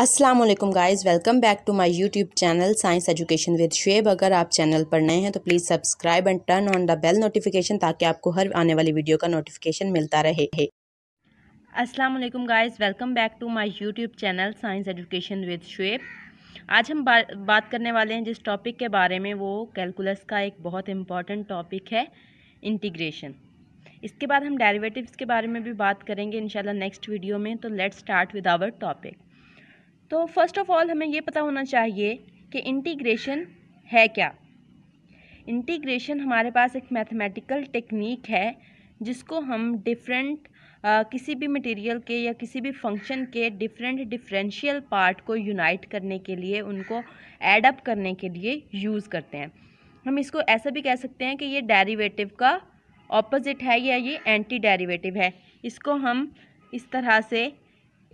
Aslam guys welcome back to my YouTube channel science education with शेब अगर आप channel पर नए हैं तो please subscribe and turn on the bell notification ताकि आपको हर आने वाली वीडियो का नोटिफिकेशन मिलता रहे असलम guys welcome back to my YouTube channel science education with शेब आज हम बा, बात करने वाले हैं जिस टॉपिक के बारे में वो कैलकुलस का एक बहुत इंपॉर्टेंट टॉपिक है इंटीग्रेशन इसके बाद हम डेरिवेटिव्स के बारे में भी बात करेंगे इनशाला नेक्स्ट वीडियो में तो let's start with our topic तो फर्स्ट ऑफ ऑल हमें ये पता होना चाहिए कि इंटीग्रेशन है क्या इंटीग्रेशन हमारे पास एक मैथमेटिकल टेक्निक है जिसको हम डिफरेंट किसी भी मटेरियल के या किसी भी फंक्शन के डिफरेंट डिफरेंशियल पार्ट को यूनाइट करने के लिए उनको एड अप करने के लिए यूज़ करते हैं हम इसको ऐसा भी कह सकते हैं कि ये डेरिवेटिव का ऑपोजिट है या ये एंटी डेरिवेटिव है इसको हम इस तरह से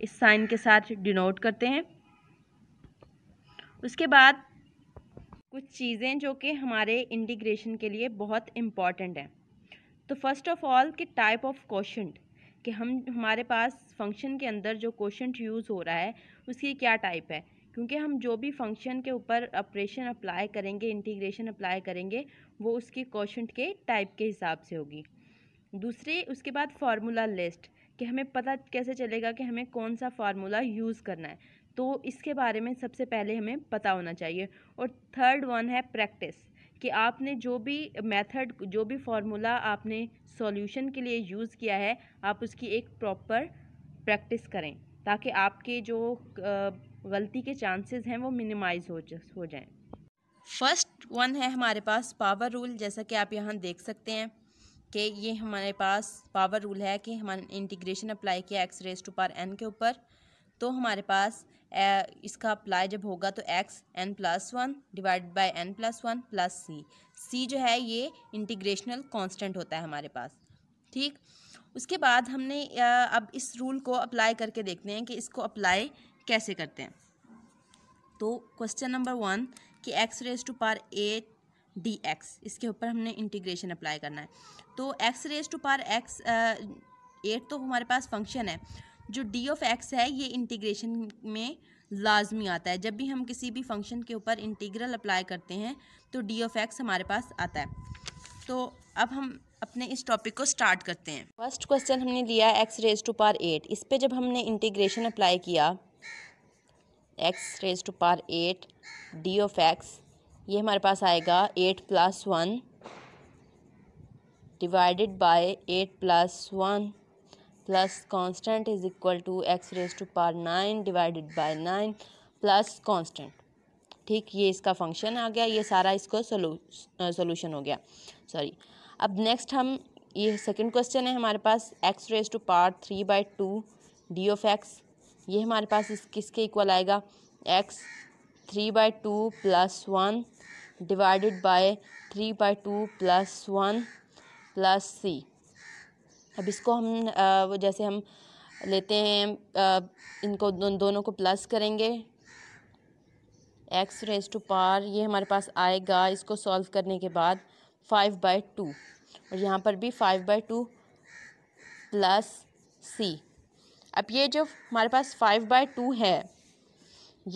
इस साइन के साथ डिनोट करते हैं उसके बाद कुछ चीज़ें जो कि हमारे इंटीग्रेशन के लिए बहुत इम्पॉर्टेंट हैं तो फर्स्ट ऑफ ऑल कि टाइप ऑफ क्वेश्चन कि हम हमारे पास फंक्शन के अंदर जो क्वेश्चन यूज़ हो रहा है उसकी क्या टाइप है क्योंकि हम जो भी फंक्शन के ऊपर ऑपरेशन अप्लाई करेंगे इंटीग्रेशन अप्लाई करेंगे वो उसकी क्वेश्चन के टाइप के हिसाब से होगी दूसरे उसके बाद फार्मूला लिस्ट कि हमें पता कैसे चलेगा कि हमें कौन सा फार्मूला यूज़ करना है तो इसके बारे में सबसे पहले हमें पता होना चाहिए और थर्ड वन है प्रैक्टिस कि आपने जो भी मेथड जो भी फार्मूला आपने सॉल्यूशन के लिए यूज़ किया है आप उसकी एक प्रॉपर प्रैक्टिस करें ताकि आपके जो गलती के चांसेस हैं वो मिनिमाइज हो हो जाएं फर्स्ट वन है हमारे पास पावर रूल जैसा कि आप यहाँ देख सकते हैं कि ये हमारे पास पावर रूल है कि हमारे इंटीग्रेशन अप्लाई किया x raise to power n के ऊपर तो हमारे पास इसका अप्लाई जब होगा तो x n plus one divide by n plus one plus c c जो है ये इंटीग्रेशनल कांस्टेंट होता है हमारे पास ठीक उसके बाद हमने अब इस रूल को अप्लाई करके देखते हैं कि इसको अप्लाई कैसे करते हैं तो क्वेश्चन नंबर वन कि x raise to power eight d x इसके ऊपर हमने इंटीग्रेशन अप्लाई करना है तो x raise to power x eight तो हमारे पास फंक्शन है जो डी ऑफ एक्स है ये इंटीग्रेशन में लाजमी आता है जब भी हम किसी भी फंक्शन के ऊपर इंटीग्रल अप्लाई करते हैं तो डी ऑफ एक्स हमारे पास आता है तो अब हम अपने इस टॉपिक को स्टार्ट करते हैं फर्स्ट क्वेश्चन हमने लिया x raise to power eight इस पर जब हमने इंटीग्रेशन अप्लाई किया x raise to power eight d of x ये हमारे पास आएगा eight plus one divided by eight plus one plus constant is equal to x raise to power nine divided by nine plus constant ठीक ये इसका function आ गया ये सारा इसको सोल्यूशन हो गया सॉरी अब नेक्स्ट हम ये सेकंड क्वेश्चन है हमारे पास x raise to power three by two d of x ये हमारे पास इस किसके इक्वल आएगा x three by two plus one divided by three by two plus one plus c अब इसको हम वो जैसे हम लेते हैं इनको दोन, दोनों को प्लस करेंगे एक्स रेस टू पार ये हमारे पास आएगा इसको सॉल्व करने के बाद फाइव बाई टू और यहाँ पर भी five by two plus c अब ये जो हमारे पास फाइव बाई टू है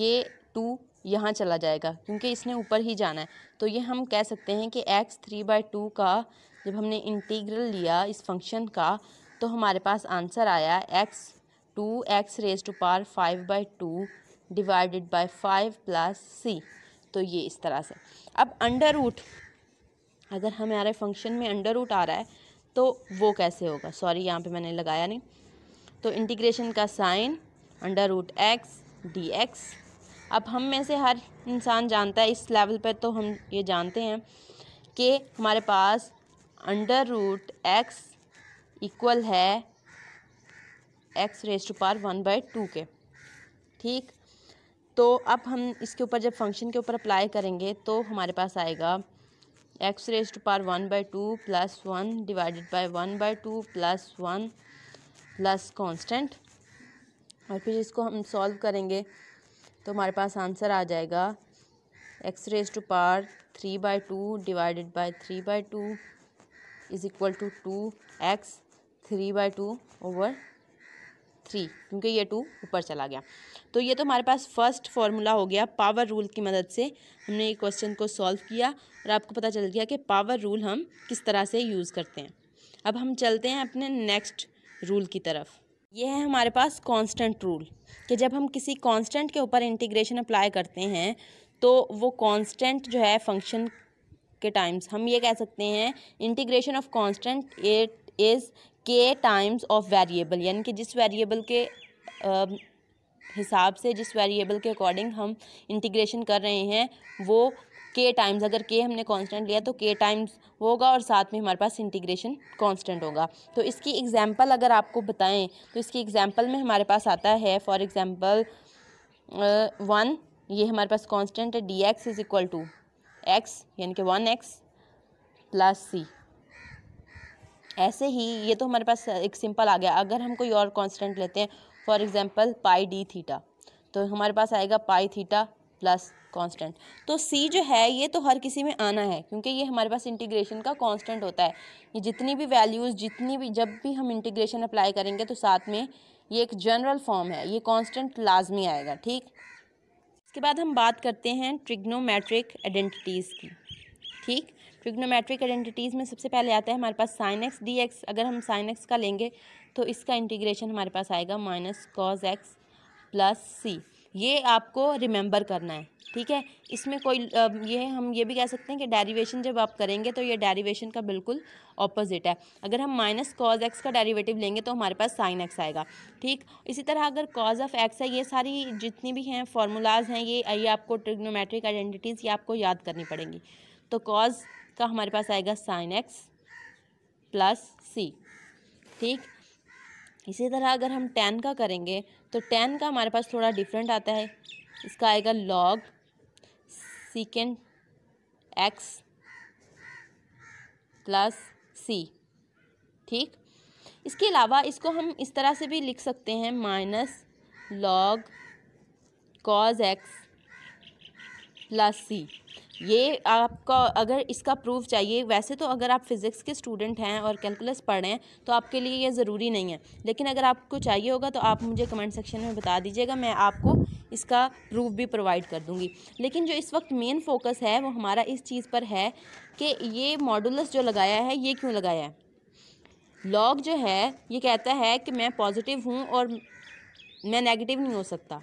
ये टू यहाँ चला जाएगा क्योंकि इसने ऊपर ही जाना है तो ये हम कह सकते हैं कि एक्स थ्री बाई टू का जब हमने इंटीग्रल लिया इस फंक्शन का तो हमारे पास आंसर आया x to x raise to power five by two divided by five plus c तो ये इस तरह से अब अंडर रूट अगर हमारे फंक्शन में अंडर रूट आ रहा है तो वो कैसे होगा सॉरी यहाँ पे मैंने लगाया नहीं तो इंटीग्रेशन का sign under root x d x अब हम में से हर इंसान जानता है इस लेवल पर तो हम ये जानते हैं कि हमारे पास अंडर रूट एक्स इक्वल है x raise to power one by two के ठीक तो अब हम इसके ऊपर जब फंक्शन के ऊपर अप्लाई करेंगे तो हमारे पास आएगा x raise to power one by two plus one divided by one by two plus one plus constant और फिर इसको हम सॉल्व करेंगे तो हमारे पास आंसर आ जाएगा x raise to power three by two divided by three by two is equal to two x three by two over three क्योंकि ये टू ऊपर चला गया तो ये तो हमारे पास फर्स्ट फार्मूला हो गया पावर रूल की मदद से हमने ये क्वेश्चन को सॉल्व किया और आपको पता चल गया कि पावर रूल हम किस तरह से यूज़ करते हैं अब हम चलते हैं अपने नेक्स्ट रूल की तरफ ये है हमारे पास कांस्टेंट रूल कि जब हम किसी कांस्टेंट के ऊपर इंटीग्रेशन अप्लाई करते हैं तो वो कांस्टेंट जो है फंक्शन के टाइम्स हम ये कह सकते हैं integration of constant it is k times of variable यानी कि जिस वेरिएबल के आ, हिसाब से जिस वेरिएबल के अकॉर्डिंग हम इंटीग्रेशन कर रहे हैं वो के टाइम्स अगर के हमने कांस्टेंट लिया तो के टाइम्स होगा और साथ में हमारे पास इंटीग्रेशन कांस्टेंट होगा तो इसकी एग्जांपल अगर आपको बताएं तो इसकी एग्जांपल में हमारे पास आता है फॉर एग्जांपल वन ये हमारे पास कांस्टेंट है d x is equal to x यानी कि वन एक्स प्लस सी ऐसे ही ये तो हमारे पास एक सिंपल आ गया अगर हम कोई और कॉन्सटेंट लेते हैं for example pi d theta तो हमारे पास आएगा पाई थीटा प्लस कांस्टेंट तो सी जो है ये तो हर किसी में आना है क्योंकि ये हमारे पास इंटीग्रेशन का कांस्टेंट होता है ये जितनी भी वैल्यूज़ जितनी भी जब भी हम इंटीग्रेशन अप्लाई करेंगे तो साथ में ये एक जनरल फॉर्म है ये कांस्टेंट लाजमी आएगा ठीक इसके बाद हम बात करते हैं ट्रिग्नोमेट्रिक आइडेंटिटीज़ की ठीक ट्रिग्नोमेट्रिक आइडेंटिटीज़ में सबसे पहले आता है हमारे पास साइन एक्स डी एक्स अगर हम साइन एक्स का लेंगे तो इसका इंटीग्रेशन हमारे पास आएगा minus cos x plus c ये आपको रिमेंबर करना है ठीक है इसमें कोई ये हम ये भी कह सकते हैं कि डेरिवेशन जब आप करेंगे तो ये डेरिवेशन का बिल्कुल ऑपोजिट है अगर हम माइनस कॉज एक्स का डेरिवेटिव लेंगे तो हमारे पास साइन एक्स आएगा ठीक इसी तरह अगर कॉज ऑफ एक्स है ये सारी जितनी भी हैं फार्मूलाज हैं ये ये आपको ट्रिग्नोमेट्रिक आइडेंटिटीज़ ये आपको याद करनी पड़ेंगी तो कॉज का हमारे पास आएगा साइन एक्स प्लस सी ठीक इसी तरह अगर हम टेन का करेंगे तो टेन का हमारे पास थोड़ा डिफरेंट आता है इसका आएगा log secant x plus c ठीक इसके अलावा इसको हम इस तरह से भी लिख सकते हैं minus log cos x plus c ये आपका अगर इसका प्रूफ चाहिए वैसे तो अगर आप फ़िज़िक्स के स्टूडेंट हैं और कैलकुलस पढ़ रहे हैं तो आपके लिए ये ज़रूरी नहीं है लेकिन अगर आपको चाहिए होगा तो आप मुझे कमेंट सेक्शन में बता दीजिएगा मैं आपको इसका प्रूफ भी प्रोवाइड कर दूँगी लेकिन जो इस वक्त मेन फोकस है वो हमारा इस चीज़ पर है कि ये मॉडुलस जो लगाया है ये क्यों लगाया है लॉग जो है ये कहता है कि मैं पॉजिटिव हूँ और मैं नेगेटिव नहीं हो सकता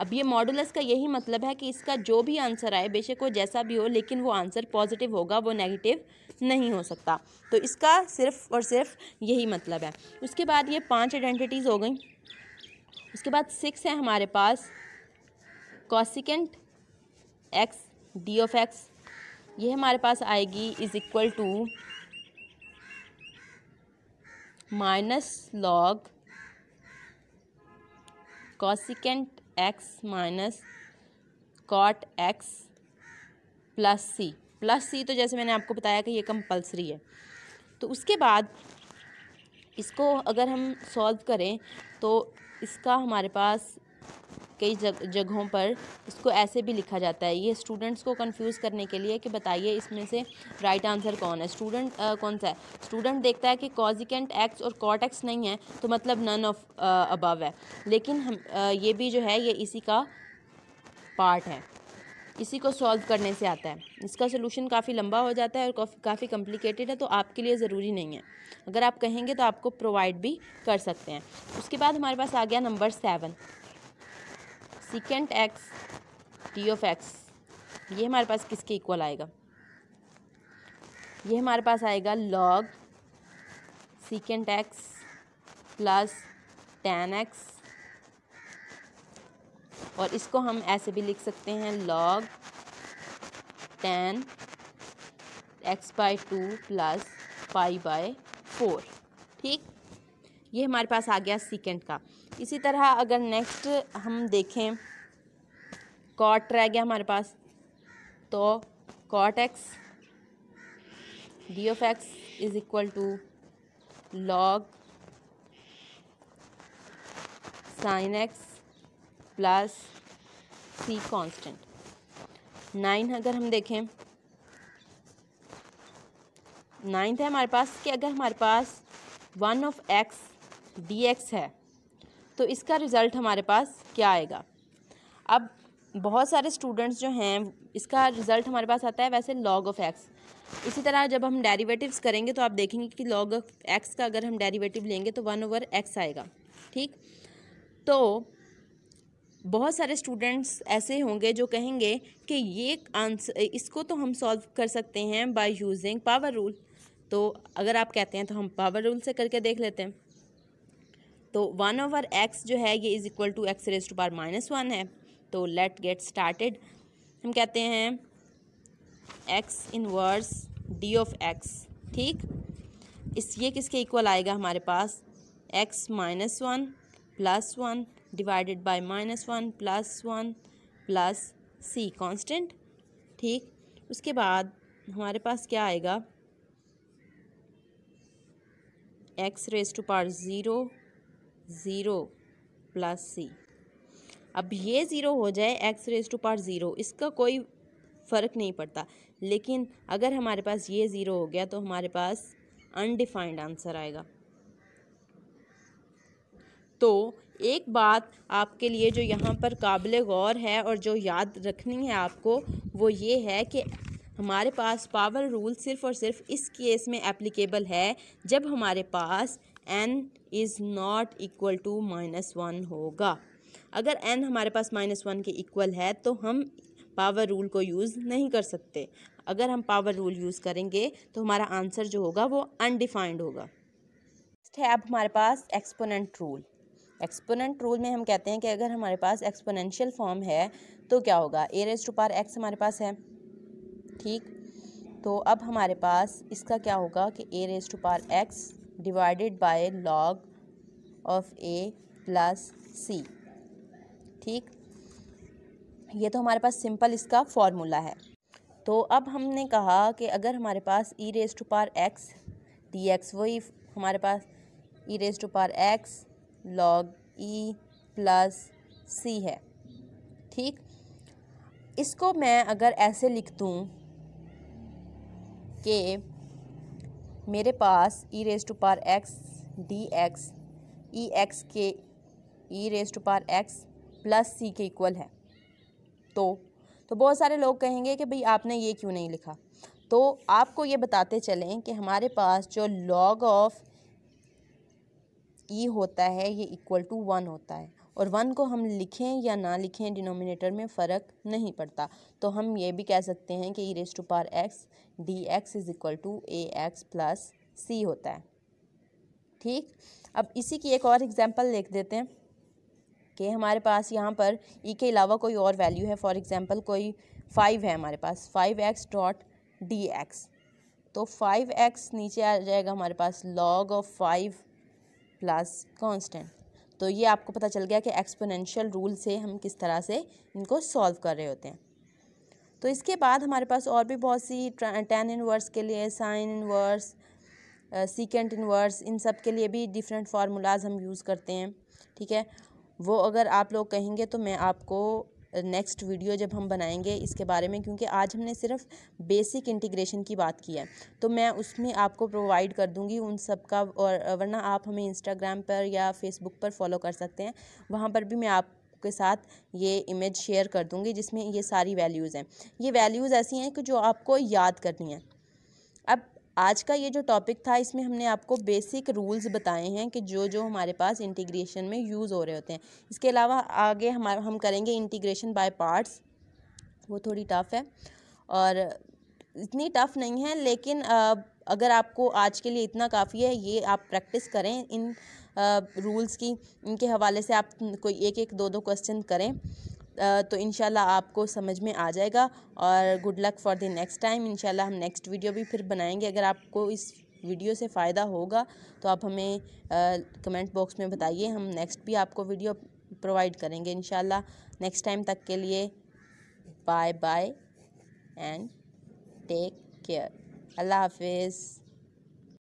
अब ये मॉडुलस का यही मतलब है कि इसका जो भी आंसर आए बेशक वो जैसा भी हो लेकिन वो आंसर पॉजिटिव होगा वो नेगेटिव नहीं हो सकता तो इसका सिर्फ और सिर्फ यही मतलब है उसके बाद ये पाँच आइडेंटिटीज़ हो गई उसके बाद सिक्स है हमारे पास cosecant x d of x ये हमारे पास आएगी is equal to minus log cosecant x minus cot x plus c plus c तो जैसे मैंने आपको बताया कि ये कंपलसरी है तो उसके बाद इसको अगर हम सॉल्व करें तो इसका हमारे पास कई जग जगहों पर इसको ऐसे भी लिखा जाता है ये स्टूडेंट्स को कंफ्यूज करने के लिए कि बताइए इसमें से राइट आंसर कौन है स्टूडेंट कौन सा है स्टूडेंट देखता है कि कॉजिकेंट एक्स और कॉट एक्स नहीं है तो मतलब नन ऑफ अबव है लेकिन हम uh, ये भी जो है ये इसी का पार्ट है इसी को सॉल्व करने से आता है इसका सोल्यूशन काफ़ी लंबा हो जाता है और काफ़ी कॉम्प्लिकेटेड है तो आपके लिए ज़रूरी नहीं है अगर आप कहेंगे तो आपको प्रोवाइड भी कर सकते हैं उसके बाद हमारे पास आ गया number seven secant x t of x ये हमारे पास किसके इक्वल आएगा ये हमारे पास आएगा log secant x plus tan x और इसको हम ऐसे भी लिख सकते हैं log tan x by two plus pi by four ठीक ये हमारे पास आ गया सिकेंड का इसी तरह अगर नेक्स्ट हम देखें कॉट रह गया हमारे पास तो cot x d of x is equal to log sine x plus c constant nine अगर हम देखें नाइन्थ है हमारे पास कि अगर हमारे पास one of x d x है तो इसका रिज़ल्ट हमारे पास क्या आएगा अब बहुत सारे स्टूडेंट्स जो हैं इसका रिज़ल्ट हमारे पास आता है वैसे लॉग ऑफ एक्स इसी तरह जब हम डेरिवेटिव्स करेंगे तो आप देखेंगे कि लॉग ऑफ एक्स का अगर हम डेरिवेटिव लेंगे तो वन ओवर एक्स आएगा ठीक तो बहुत सारे स्टूडेंट्स ऐसे होंगे जो कहेंगे कि ये आंसर इसको तो हम सॉल्व कर सकते हैं बाय यूजिंग पावर रूल तो अगर आप कहते हैं तो हम पावर रूल से करके देख लेते हैं तो वन ओवर एक्स जो है ये is equal to x raise to power minus one है तो लेट गेट स्टार्टेड हम कहते हैं x inverse d of x ठीक इस ये किसके इक्वल आएगा हमारे पास x minus one plus one divided by minus one plus one plus c constant ठीक उसके बाद हमारे पास क्या आएगा x raise to power zero zero plus c अब ये ज़ीरो हो जाए x raise to power zero इसका कोई फ़र्क नहीं पड़ता लेकिन अगर हमारे पास ये ज़ीरो हो गया तो हमारे पास अनडिफाइंड आंसर आएगा तो एक बात आपके लिए जो यहाँ पर काबिल गौर है और जो याद रखनी है आपको वो ये है कि हमारे पास पावर रूल सिर्फ़ और सिर्फ इस केस में एप्लीकेबल है जब हमारे पास n is not equal to minus one होगा अगर एन हमारे पास माइनस वन के इक्वल है तो हम पावर रूल को यूज़ नहीं कर सकते अगर हम पावर रूल यूज़ करेंगे तो हमारा आंसर जो होगा वो अनडिफाइंड होगा नेक्स्ट है अब हमारे पास एक्सपोनेंट रूल एक्सपोनेंट रूल में हम कहते हैं कि अगर हमारे पास एक्सपोनेंशियल फॉर्म है तो क्या होगा a raise to power x हमारे पास है ठीक तो अब हमारे पास इसका क्या होगा कि a raise to power x divided by log of a plus c ठीक ये तो हमारे पास सिंपल इसका फॉर्मूला है तो अब हमने कहा कि अगर हमारे पास e raise to power x d x वही हमारे पास e raise to power x log e plus c है ठीक इसको मैं अगर ऐसे लिख दूँ के मेरे पास e raise to power x d x e x के e raise to power x plus c के इक्वल है तो तो बहुत सारे लोग कहेंगे कि भाई आपने ये क्यों नहीं लिखा तो आपको ये बताते चलें कि हमारे पास जो लॉग ऑफ ई होता है ये इक्वल टू वन होता है और वन को हम लिखें या ना लिखें डिनोमिनेटर में फ़र्क नहीं पड़ता तो हम ये भी कह सकते हैं कि e raise to power x d x is equal to a x plus c होता है ठीक अब इसी की एक और एग्ज़ाम्पल देख देते हैं कि हमारे पास यहाँ पर ई e के अलावा कोई और वैल्यू है फॉर एग्ज़ाम्पल कोई फाइव है हमारे पास five x dot d x तो फाइव एक्स नीचे आ जाएगा हमारे पास log of five plus constant तो ये आपको पता चल गया कि एक्सपोनेंशियल रूल से हम किस तरह से इनको सॉल्व कर रहे होते हैं तो इसके बाद हमारे पास और भी बहुत सी टेन इनवर्स के लिए साइन इनवर्स सीकेंट इनवर्स इन सब के लिए भी डिफरेंट फार्मूलाज हम यूज़ करते हैं ठीक है वो अगर आप लोग कहेंगे तो मैं आपको नेक्स्ट वीडियो जब हम बनाएंगे इसके बारे में क्योंकि आज हमने सिर्फ बेसिक इंटीग्रेशन की बात की है तो मैं उसमें आपको प्रोवाइड कर दूंगी उन सब का और वरना आप हमें इंस्टाग्राम पर या फेसबुक पर फॉलो कर सकते हैं वहाँ पर भी मैं आप के साथ ये इमेज शेयर कर दूंगी जिसमें ये सारी वैल्यूज़ हैं ये वैल्यूज़ ऐसी हैं कि जो आपको याद करनी है आज का ये जो टॉपिक था इसमें हमने आपको बेसिक रूल्स बताए हैं कि जो जो हमारे पास इंटीग्रेशन में यूज़ हो रहे होते हैं इसके अलावा आगे हम हम करेंगे इंटीग्रेशन बाय पार्ट्स वो थोड़ी टफ़ है और इतनी टफ़ नहीं है लेकिन अगर आपको आज के लिए इतना काफ़ी है ये आप प्रैक्टिस करें इन रूल्स की इनके हवाले से आप कोई एक एक दो दो क्वेश्चन करें तो इन आपको समझ में आ जाएगा और good luck for the next time इन हम नेक्स्ट वीडियो भी फिर बनाएंगे अगर आपको इस वीडियो से फ़ायदा होगा तो आप हमें कमेंट बॉक्स में बताइए हम नेक्स्ट भी आपको वीडियो प्रोवाइड करेंगे इन नेक्स्ट टाइम तक के लिए bye bye and take care अल्लाह हाफिज़